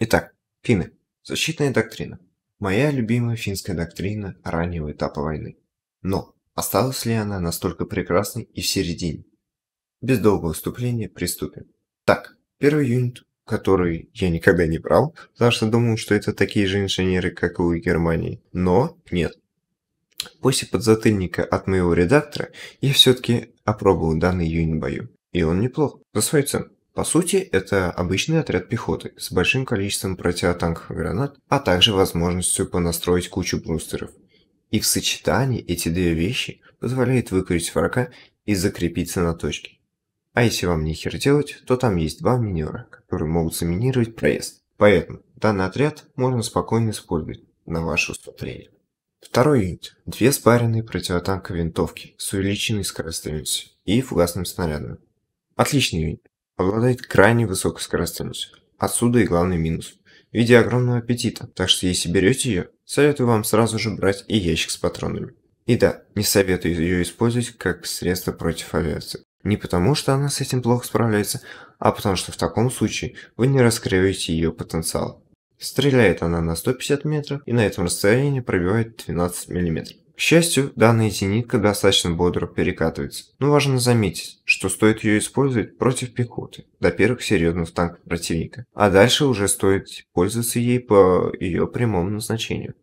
Итак, финны. Защитная доктрина. Моя любимая финская доктрина раннего этапа войны. Но осталась ли она настолько прекрасной и в середине? Без долгого вступления приступим. Так, первый юнит, который я никогда не брал, потому что думал, что это такие же инженеры, как и у Германии. Но нет. После подзатыльника от моего редактора я все-таки опробовал данный юнит в бою. И он неплох, за свою цену. По сути, это обычный отряд пехоты с большим количеством противотанковых гранат, а также возможностью понастроить кучу брустеров. И в сочетании эти две вещи позволяют выкурить врага и закрепиться на точке. А если вам нехер делать, то там есть два минера, которые могут заминировать проезд. Поэтому данный отряд можно спокойно использовать на ваше усмотрение. Второй юнит. Две спаренные противотанковые винтовки с увеличенной скорострельностью и фугасным снарядом. Отличный юнит. Обладает крайне высокой скоростностью. Отсюда и главный минус. В виде огромного аппетита, так что если берете ее, советую вам сразу же брать и ящик с патронами. И да, не советую ее использовать как средство против авиации. Не потому, что она с этим плохо справляется, а потому что в таком случае вы не раскрываете ее потенциал. Стреляет она на 150 метров и на этом расстоянии пробивает 12 миллиметров. К счастью, данная зенитка достаточно бодро перекатывается, но важно заметить, что стоит ее использовать против пехоты, до первых серьезных танков противника, а дальше уже стоит пользоваться ей по ее прямому назначению.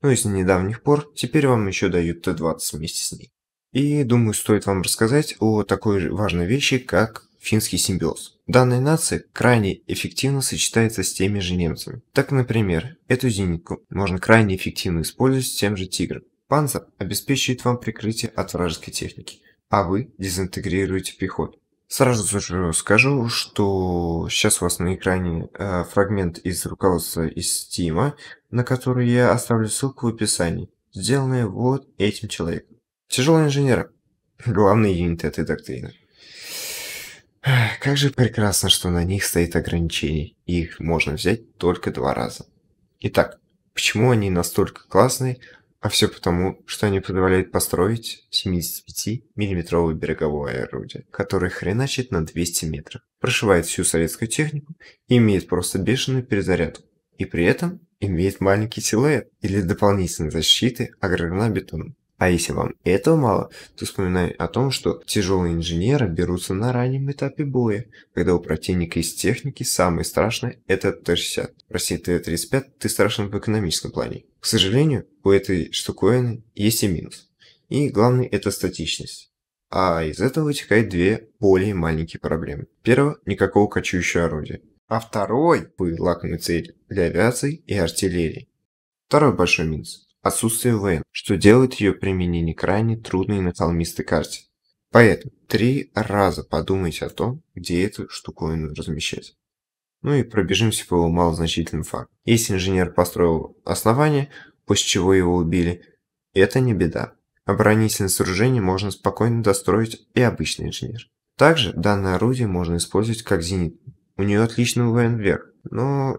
Ну и с недавних пор теперь вам еще дают Т-20 вместе с ней. И думаю, стоит вам рассказать о такой же важной вещи, как финский симбиоз. Данная нация крайне эффективно сочетается с теми же немцами. Так, например, эту зенитку можно крайне эффективно использовать с тем же тигром. Панзер обеспечивает вам прикрытие от вражеской техники, а вы дезинтегрируете пехоту. Сразу же скажу, что сейчас у вас на экране э, фрагмент из руководства из Стима, на который я оставлю ссылку в описании, сделанная вот этим человеком. Тяжелый инженер. Главный юнит этой доктрины. Как же прекрасно, что на них стоит ограничение, их можно взять только два раза. Итак, почему они настолько классные, а все потому, что они позволяют построить 75-миллиметровое береговое орудие, которое хреначит на 200 метров, прошивает всю советскую технику и имеет просто бешеную перезарядку. И при этом имеет маленький силуэт или дополнительной защиты ограждена бетоном. А если вам этого мало, то вспоминай о том, что тяжелые инженеры берутся на раннем этапе боя, когда у противника из техники самое страшное – это Т-60. Прости, Т-35 ты страшен в экономическом плане. К сожалению, у этой штуковины есть и минус. И главный – это статичность. А из этого вытекает две более маленькие проблемы. Первое – никакого кочующего орудия. А второй – будет лакомой цель для авиации и артиллерии. Второй большой минус отсутствие ВН, что делает ее применение крайне трудной на холмистой карте. Поэтому три раза подумайте о том, где эту штуковину размещать. Ну и пробежимся по его малозначительным фактам. Если инженер построил основание, после чего его убили, это не беда. Оборонительное сооружение можно спокойно достроить и обычный инженер. Также данное орудие можно использовать как зенит. У нее отличный ВН вверх, но ну,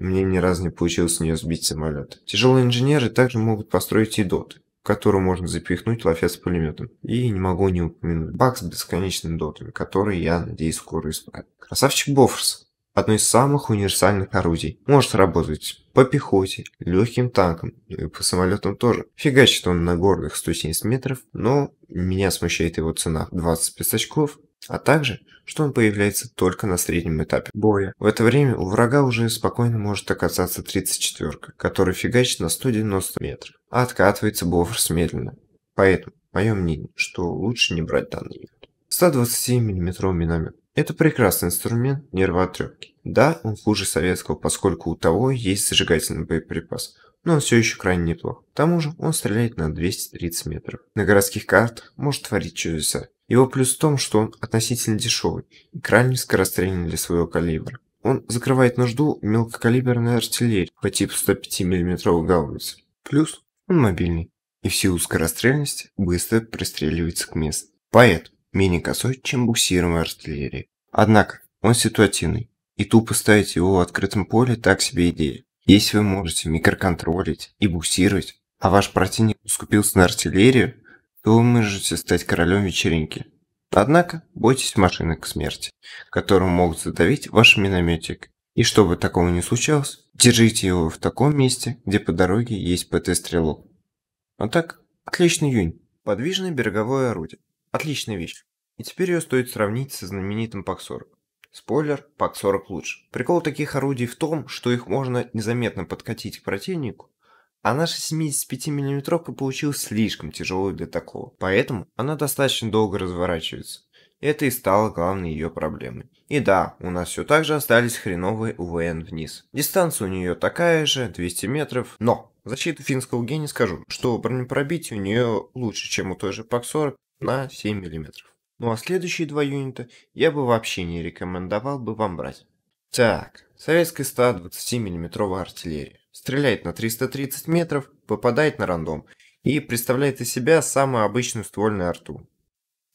мне ни разу не получилось с нее сбить самолет. Тяжелые инженеры также могут построить и доты, в которую можно запихнуть лафет с пулеметом. И не могу не упомянуть баг с бесконечными дотами, который я, надеюсь, скоро исправлю. Красавчик Бофорс одно из самых универсальных орудий. Может работать по пехоте, легким танкам, ну и по самолетам тоже. Фигачит он на горных 170 метров, но меня смущает его цена 20 песочков а также, что он появляется только на среднем этапе боя. В это время у врага уже спокойно может оказаться 34-ка, который фигачит на 190 метров, а откатывается Бофорс медленно. Поэтому, мое мнение, что лучше не брать данный метод. 127 миллиметровый миномет. Это прекрасный инструмент нервоотрепки. Да, он хуже советского, поскольку у того есть зажигательный боеприпас, но он все еще крайне неплох. К тому же он стреляет на 230 метров. На городских картах может творить чудеса. Его плюс в том, что он относительно дешевый и крайне скорострельный для своего калибра. Он закрывает нужду мелкокалиберной артиллерии по типу 105 мм гаубицы. Плюс он мобильный и в силу скорострельности быстро пристреливается к месту. Поэт менее косой, чем буксируемая артиллерия. Однако он ситуативный, и тупо ставить его в открытом поле так себе идея. Если вы можете микроконтролить и буксировать, а ваш противник ускупился на артиллерию, то вы можете стать королем вечеринки. Однако бойтесь машины к смерти, которую могут задавить ваш минометик. И чтобы такого не случалось, держите его в таком месте, где по дороге есть ПТ-стрелок. А так, отличный юнь. Подвижное береговое орудие. Отличная вещь. И теперь ее стоит сравнить со знаменитым ПАК-40. Спойлер, ПАК-40 лучше. Прикол таких орудий в том, что их можно незаметно подкатить к противнику, а наша 75-миллиметровка получилась слишком тяжелой для такого, поэтому она достаточно долго разворачивается. Это и стало главной ее проблемой. И да, у нас все так же остались хреновые УВН вниз. Дистанция у нее такая же, 200 метров, но защиту финского гения скажу, что бронепробитие у нее лучше, чем у той же ПАК-40 на 7 мм. Ну а следующие два юнита я бы вообще не рекомендовал бы вам брать. Так, советская 127 мм артиллерия стреляет на 330 метров, попадает на рандом и представляет из себя самую обычную ствольную арту.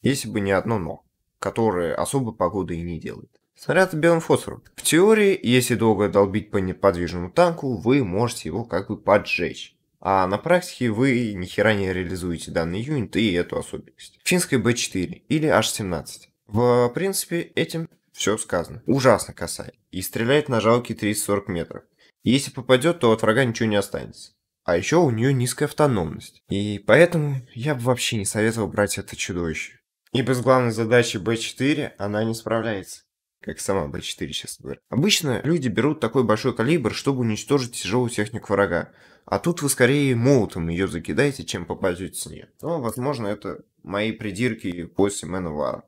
Если бы не одно «но», которое особо погоды и не делает. Снаряд белым фосфором. В теории, если долго долбить по неподвижному танку, вы можете его как бы поджечь. А на практике вы ни хера не реализуете данный юнит и эту особенность. Финская Б4 или H17. В принципе, этим все сказано. Ужасно касает. И стреляет на жалкие 30-40 метров если попадет, то от врага ничего не останется. А еще у нее низкая автономность. И поэтому я бы вообще не советовал брать это чудовище. Ибо с главной задачей Б 4 она не справляется. Как сама Б 4 сейчас говорит. Обычно люди берут такой большой калибр, чтобы уничтожить тяжелую технику врага. А тут вы скорее молотом ее закидаете, чем попадете с нее. Но, ну, возможно, это мои придирки после Мэнвара.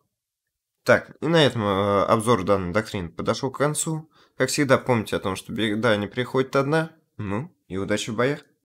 Так, и на этом э, обзор данной доктрины подошел к концу. Как всегда, помните о том, что беда не приходит одна. Ну, и удачи в боях.